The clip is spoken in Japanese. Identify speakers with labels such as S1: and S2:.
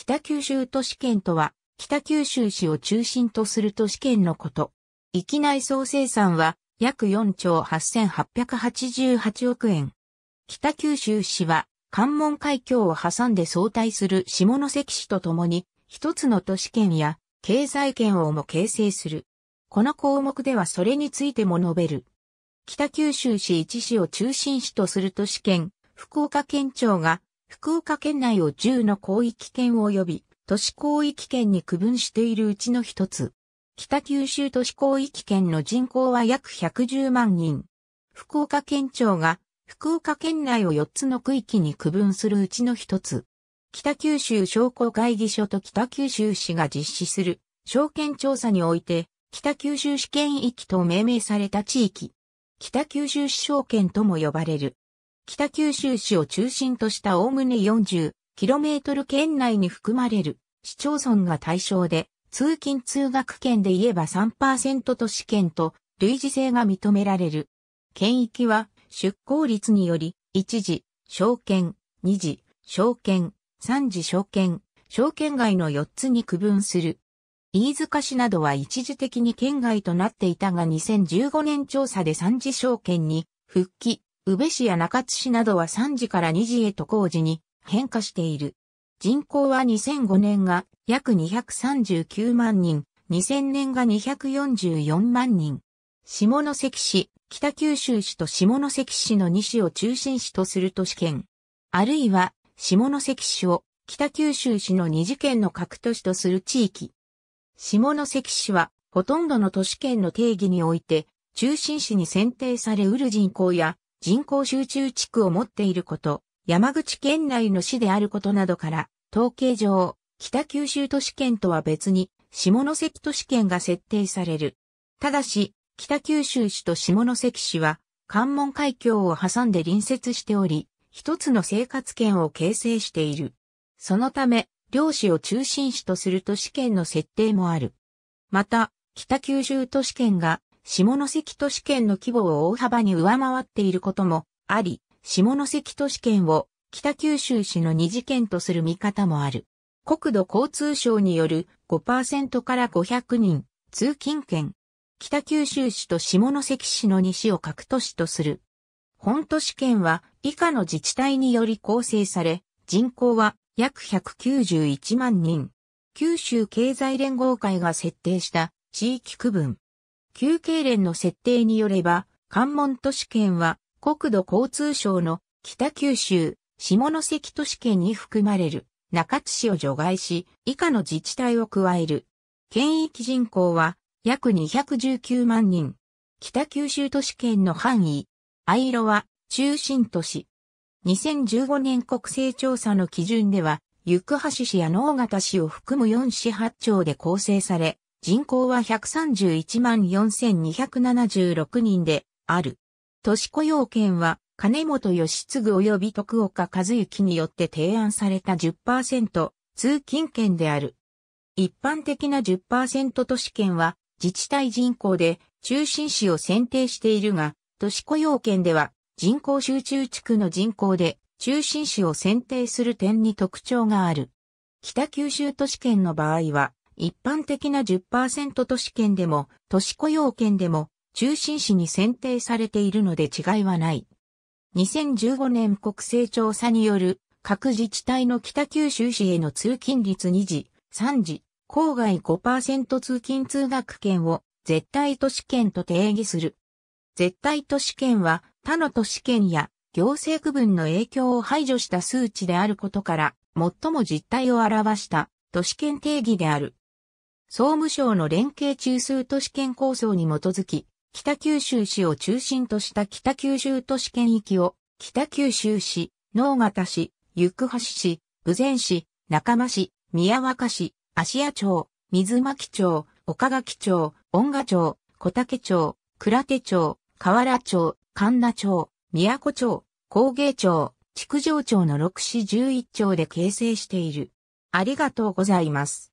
S1: 北九州都市圏とは、北九州市を中心とする都市圏のこと。域内総生産は約4兆8888億円。北九州市は関門海峡を挟んで相対する下関市とともに一つの都市圏や経済圏をも形成する。この項目ではそれについても述べる。北九州市一市を中心市とする都市圏、福岡県庁が福岡県内を10の広域圏及び都市広域圏に区分しているうちの一つ。北九州都市広域圏の人口は約110万人。福岡県庁が福岡県内を4つの区域に区分するうちの一つ。北九州商工会議所と北九州市が実施する証券調査において、北九州市圏域と命名された地域。北九州市証券とも呼ばれる。北九州市を中心としたおおむね 40km 圏内に含まれる市町村が対象で、通勤通学圏で言えば3%都市圏と類似性が認められる。県域は出向率により、一時、証券、二次、証券、三次証券、証券外の4つに区分する。飯塚市などは一時的に県外となっていたが2015年調査で3次証券に復帰、宇部市や中津市などは3時から2時へと工事に変化している。人口は2005年が約239万人、2000年が244万人。下関市、北九州市と下関市の西市を中心市とする都市圏。あるいは、下関市を北九州市の二次県の各都市とする地域。下関市は、ほとんどの都市圏の定義において、中心市に選定されうる人口や人口集中地区を持っていること、山口県内の市であることなどから、統計上、北九州都市圏とは別に、下関都市圏が設定される。ただし、北九州市と下関市は、関門海峡を挟んで隣接しており、一つの生活圏を形成している。そのため、漁師を中心市とする都市圏の設定もある。また、北九州都市圏が下関都市圏の規模を大幅に上回っていることもあり、下関都市圏を北九州市の二次圏とする見方もある。国土交通省による5%から500人通勤圏。北九州市と下関市の西を各都市とする。本都市圏は以下の自治体により構成され、人口は約191万人。九州経済連合会が設定した地域区分。旧経連の設定によれば、関門都市圏は国土交通省の北九州、下関都市圏に含まれる中津市を除外し、以下の自治体を加える。県域人口は約219万人。北九州都市圏の範囲。藍色は中心都市。2015年国勢調査の基準では、行橋市や能形市を含む4市8町で構成され、人口は131万4276人である。都市雇用権は金本義継及び徳岡和幸によって提案された10%通勤権である。一般的な10%都市圏は自治体人口で中心市を選定しているが、都市雇用圏では人口集中地区の人口で中心市を選定する点に特徴がある。北九州都市圏の場合は一般的な10%都市圏でも、都市雇用圏でも、中心市に選定されているので違いはない。2015年国勢調査による各自治体の北九州市への通勤率2時、3時、郊外5%通勤通学圏を絶対都市圏と定義する。絶対都市圏は他の都市圏や行政区分の影響を排除した数値であることから、最も実態を表した都市圏定義である。総務省の連携中枢都市圏構想に基づき、北九州市を中心とした北九州都市圏域を、北九州市、能形市、行橋市、豊前市、中間市、宮若市、芦屋町、水巻町、岡垣町、恩賀町、小竹町、倉手町、河原町、神田町、宮古町、工芸町、築城町の6市11町で形成している。ありがとうございます。